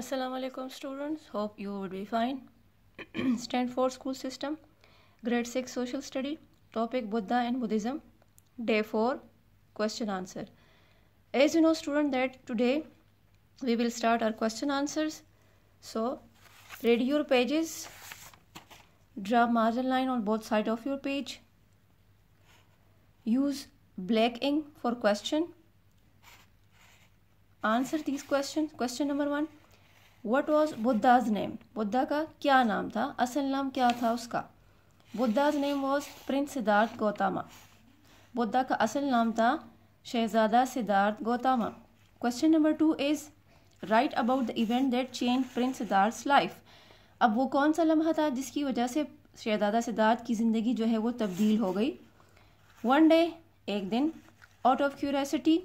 assalamu alaikum students hope you would be fine stanford school system grade 6 social study topic buddha and buddhism day 4 question answer as you know student that today we will start our question answers so read your pages draw margin line on both side of your page use black ink for question answer these questions question number 1 what was Buddha's name Buddha का क्या नाम था असल नाम क्या था उसका Buddha's name was prince Siddhartha Gautama Buddha का असल नाम था शहजादा Siddhartha Gautama question number two is right about the event that change prince Siddhartha life अब वो कौन सा लम्हा था जिसकी वजह से शहजादा सिद्धार्थ की ज़िंदगी जो है वो तब्दील हो गई वन डे एक दिन out of curiosity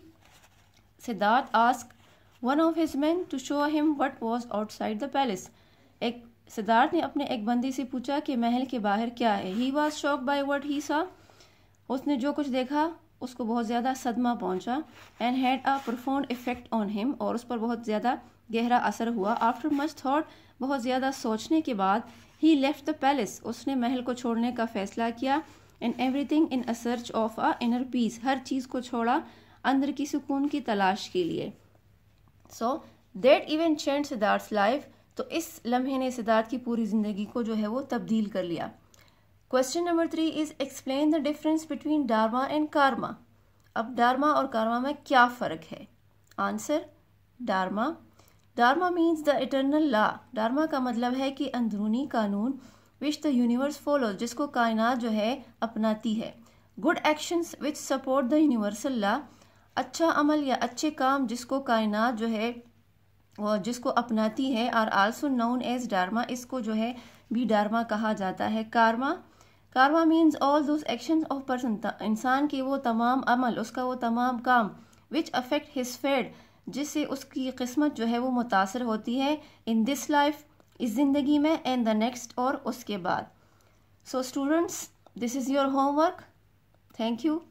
Siddhartha ask one of his man to show him what was outside the palace एक सिद्धार्थ ने अपने एक बंदी से पूछा कि महल के बाहर क्या है he was shock by what he saw उसने जो कुछ देखा उसको बहुत ज़्यादा सदमा पहुंचा and had a profound effect on him और उस पर बहुत ज़्यादा गहरा असर हुआ आफ्टर मच थॉट बहुत ज़्यादा सोचने के बाद ही लेफ्ट द पैलेस उसने महल को छोड़ने का फैसला किया and thing in a search of a inner peace हर चीज़ को छोड़ा अंदर की सुकून की तलाश के लिए so that event change Siddhartha life तो इस लम्हे ने सिद्धार्थ की पूरी जिंदगी को जो है वो तब्दील कर लिया question number three is explain the difference between dharma and karma अब डारमा और कारमा में क्या फ़र्क है answer dharma dharma means the eternal law dharma का मतलब है कि अंदरूनी कानून विच द यूनिवर्स फॉलो जिसको कायनात जो है अपनाती है good actions which support the universal law अच्छा अमल या अच्छे काम जिसको कायनात जो है और जिसको अपनाती है और आल्सो नोन एज डार्मा इसको जो है भी डारमा कहा जाता है karma karma means all those action of person इंसान के वो तमाम अमल उसका वो तमाम काम विच अफेक्ट हिज फेड जिससे उसकी किस्मत जो है वो मुतासर होती है इन दिस लाइफ इस ज़िंदगी में एंड द नेक्स्ट और उसके बाद so students this is your homework thank you